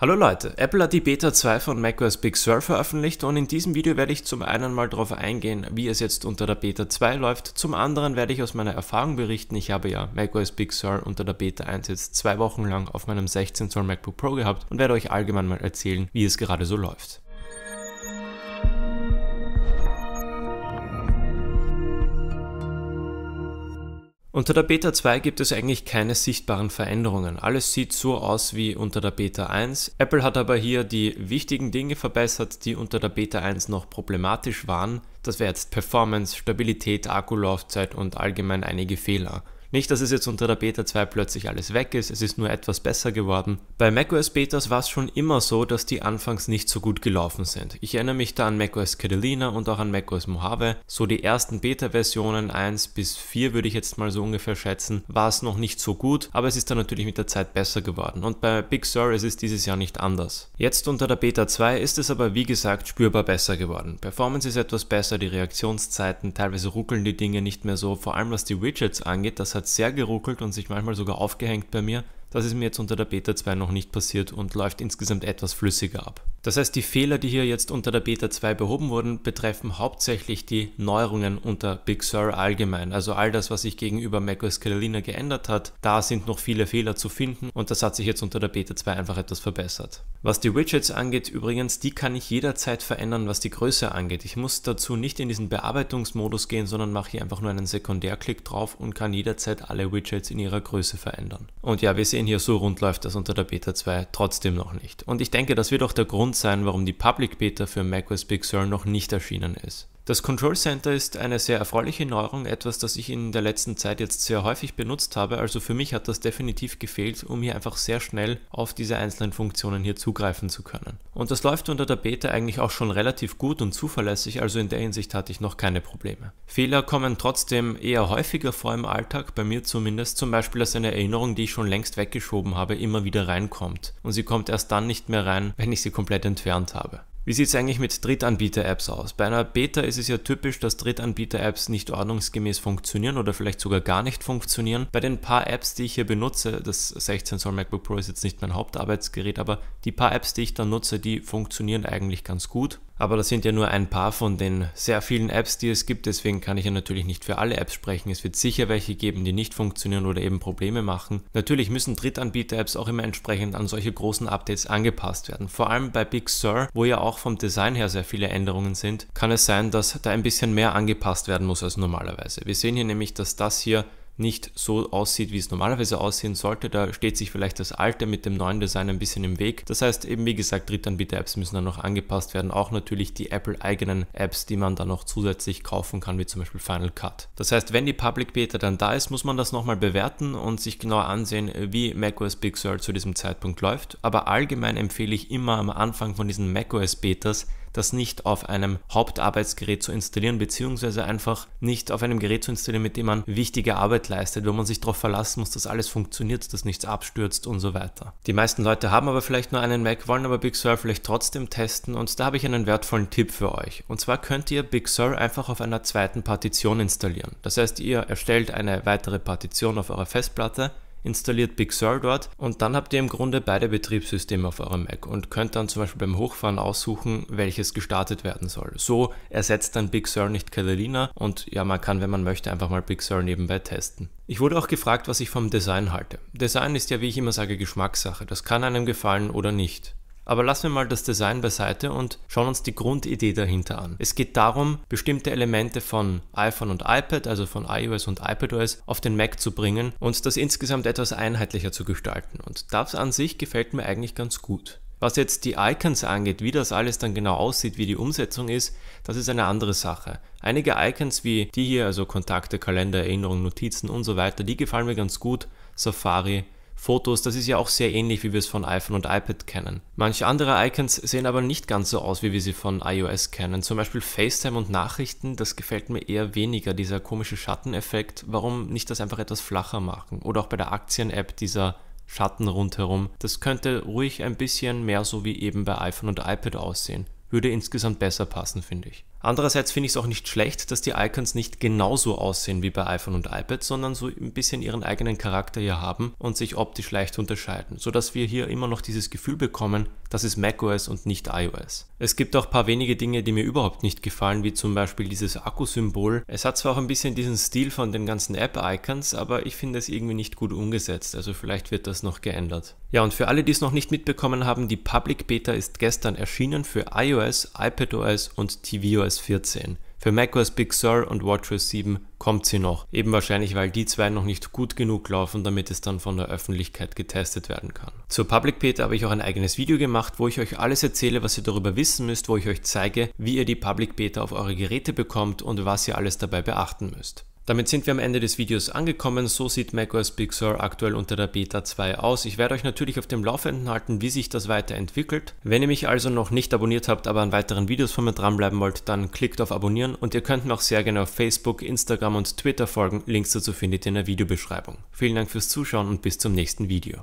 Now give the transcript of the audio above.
Hallo Leute, Apple hat die Beta 2 von macOS Big Sur veröffentlicht und in diesem Video werde ich zum einen mal darauf eingehen, wie es jetzt unter der Beta 2 läuft, zum anderen werde ich aus meiner Erfahrung berichten, ich habe ja macOS Big Sur unter der Beta 1 jetzt zwei Wochen lang auf meinem 16 Zoll MacBook Pro gehabt und werde euch allgemein mal erzählen, wie es gerade so läuft. Unter der Beta 2 gibt es eigentlich keine sichtbaren Veränderungen. Alles sieht so aus wie unter der Beta 1. Apple hat aber hier die wichtigen Dinge verbessert, die unter der Beta 1 noch problematisch waren. Das wäre jetzt Performance, Stabilität, Akkulaufzeit und allgemein einige Fehler. Nicht, dass es jetzt unter der Beta 2 plötzlich alles weg ist, es ist nur etwas besser geworden. Bei macOS Betas war es schon immer so, dass die anfangs nicht so gut gelaufen sind. Ich erinnere mich da an macOS Catalina und auch an macOS Mojave. So die ersten Beta-Versionen 1 bis 4 würde ich jetzt mal so ungefähr schätzen, war es noch nicht so gut, aber es ist dann natürlich mit der Zeit besser geworden. Und bei Big Sur ist es dieses Jahr nicht anders. Jetzt unter der Beta 2 ist es aber wie gesagt spürbar besser geworden. Performance ist etwas besser, die Reaktionszeiten, teilweise ruckeln die Dinge nicht mehr so, vor allem was die Widgets angeht, das hat sehr geruckelt und sich manchmal sogar aufgehängt bei mir. Das ist mir jetzt unter der Beta 2 noch nicht passiert und läuft insgesamt etwas flüssiger ab. Das heißt, die Fehler, die hier jetzt unter der Beta 2 behoben wurden, betreffen hauptsächlich die Neuerungen unter Big Sur allgemein. Also all das, was sich gegenüber macOS Catalina geändert hat, da sind noch viele Fehler zu finden und das hat sich jetzt unter der Beta 2 einfach etwas verbessert. Was die Widgets angeht, übrigens, die kann ich jederzeit verändern, was die Größe angeht. Ich muss dazu nicht in diesen Bearbeitungsmodus gehen, sondern mache hier einfach nur einen Sekundärklick drauf und kann jederzeit alle Widgets in ihrer Größe verändern. Und ja, wir sehen sehen hier, so rund läuft das unter der Beta 2 trotzdem noch nicht. Und ich denke, das wird auch der Grund sein, warum die Public Beta für macOS Big Sur noch nicht erschienen ist. Das Control Center ist eine sehr erfreuliche Neuerung, etwas, das ich in der letzten Zeit jetzt sehr häufig benutzt habe. Also für mich hat das definitiv gefehlt, um hier einfach sehr schnell auf diese einzelnen Funktionen hier zugreifen zu können. Und das läuft unter der Beta eigentlich auch schon relativ gut und zuverlässig, also in der Hinsicht hatte ich noch keine Probleme. Fehler kommen trotzdem eher häufiger vor im Alltag, bei mir zumindest zum Beispiel, dass eine Erinnerung, die ich schon längst weggeschoben habe, immer wieder reinkommt. Und sie kommt erst dann nicht mehr rein, wenn ich sie komplett entfernt habe. Wie sieht es eigentlich mit Drittanbieter-Apps aus? Bei einer Beta ist es ja typisch, dass Drittanbieter-Apps nicht ordnungsgemäß funktionieren oder vielleicht sogar gar nicht funktionieren. Bei den paar Apps, die ich hier benutze, das 16 Zoll MacBook Pro ist jetzt nicht mein Hauptarbeitsgerät, aber die paar Apps, die ich dann nutze, die funktionieren eigentlich ganz gut. Aber das sind ja nur ein paar von den sehr vielen Apps, die es gibt. Deswegen kann ich ja natürlich nicht für alle Apps sprechen. Es wird sicher welche geben, die nicht funktionieren oder eben Probleme machen. Natürlich müssen Drittanbieter-Apps auch immer entsprechend an solche großen Updates angepasst werden. Vor allem bei Big Sur, wo ja auch vom Design her sehr viele Änderungen sind, kann es sein, dass da ein bisschen mehr angepasst werden muss als normalerweise. Wir sehen hier nämlich, dass das hier nicht so aussieht, wie es normalerweise aussehen sollte. Da steht sich vielleicht das alte mit dem neuen Design ein bisschen im Weg. Das heißt eben, wie gesagt, Drittanbieter-Apps müssen dann noch angepasst werden. Auch natürlich die Apple-eigenen Apps, die man dann noch zusätzlich kaufen kann, wie zum Beispiel Final Cut. Das heißt, wenn die Public Beta dann da ist, muss man das nochmal bewerten und sich genau ansehen, wie macOS Big Sur zu diesem Zeitpunkt läuft. Aber allgemein empfehle ich immer am Anfang von diesen macOS Betas das nicht auf einem Hauptarbeitsgerät zu installieren, beziehungsweise einfach nicht auf einem Gerät zu installieren, mit dem man wichtige Arbeit leistet, wo man sich darauf verlassen muss, dass alles funktioniert, dass nichts abstürzt und so weiter. Die meisten Leute haben aber vielleicht nur einen Mac, wollen aber Big Sur vielleicht trotzdem testen und da habe ich einen wertvollen Tipp für euch. Und zwar könnt ihr Big Sur einfach auf einer zweiten Partition installieren. Das heißt, ihr erstellt eine weitere Partition auf eurer Festplatte, installiert Big Sur dort und dann habt ihr im Grunde beide Betriebssysteme auf eurem Mac und könnt dann zum Beispiel beim Hochfahren aussuchen, welches gestartet werden soll. So ersetzt dann Big Sur nicht Catalina und ja, man kann, wenn man möchte, einfach mal Big Sur nebenbei testen. Ich wurde auch gefragt, was ich vom Design halte. Design ist ja, wie ich immer sage, Geschmackssache. Das kann einem gefallen oder nicht. Aber lassen wir mal das Design beiseite und schauen uns die Grundidee dahinter an. Es geht darum, bestimmte Elemente von iPhone und iPad, also von iOS und iPadOS, auf den Mac zu bringen und das insgesamt etwas einheitlicher zu gestalten. Und das an sich gefällt mir eigentlich ganz gut. Was jetzt die Icons angeht, wie das alles dann genau aussieht, wie die Umsetzung ist, das ist eine andere Sache. Einige Icons wie die hier, also Kontakte, Kalender, Erinnerungen, Notizen und so weiter, die gefallen mir ganz gut. Safari, Fotos, das ist ja auch sehr ähnlich, wie wir es von iPhone und iPad kennen. Manche andere Icons sehen aber nicht ganz so aus, wie wir sie von iOS kennen. Zum Beispiel FaceTime und Nachrichten, das gefällt mir eher weniger, dieser komische Schatteneffekt. Warum nicht das einfach etwas flacher machen? Oder auch bei der Aktien-App dieser Schatten rundherum. Das könnte ruhig ein bisschen mehr so wie eben bei iPhone und iPad aussehen. Würde insgesamt besser passen, finde ich. Andererseits finde ich es auch nicht schlecht, dass die Icons nicht genauso aussehen wie bei iPhone und iPad, sondern so ein bisschen ihren eigenen Charakter hier haben und sich optisch leicht unterscheiden, sodass wir hier immer noch dieses Gefühl bekommen, das ist macOS und nicht iOS. Es gibt auch ein paar wenige Dinge, die mir überhaupt nicht gefallen, wie zum Beispiel dieses Akkusymbol. Es hat zwar auch ein bisschen diesen Stil von den ganzen App-Icons, aber ich finde es irgendwie nicht gut umgesetzt, also vielleicht wird das noch geändert. Ja, und für alle, die es noch nicht mitbekommen haben, die Public Beta ist gestern erschienen für iOS, iPadOS und tvOS macOS 14. Für macOS Big Sur und WatchOS 7 kommt sie noch, eben wahrscheinlich weil die zwei noch nicht gut genug laufen, damit es dann von der Öffentlichkeit getestet werden kann. Zur Public Beta habe ich auch ein eigenes Video gemacht, wo ich euch alles erzähle, was ihr darüber wissen müsst, wo ich euch zeige, wie ihr die Public Beta auf eure Geräte bekommt und was ihr alles dabei beachten müsst. Damit sind wir am Ende des Videos angekommen. So sieht macOS Big Sur aktuell unter der Beta 2 aus. Ich werde euch natürlich auf dem Laufenden halten, wie sich das weiterentwickelt. Wenn ihr mich also noch nicht abonniert habt, aber an weiteren Videos von mir dranbleiben wollt, dann klickt auf Abonnieren und ihr könnt mir auch sehr gerne auf Facebook, Instagram und Twitter folgen. Links dazu findet ihr in der Videobeschreibung. Vielen Dank fürs Zuschauen und bis zum nächsten Video.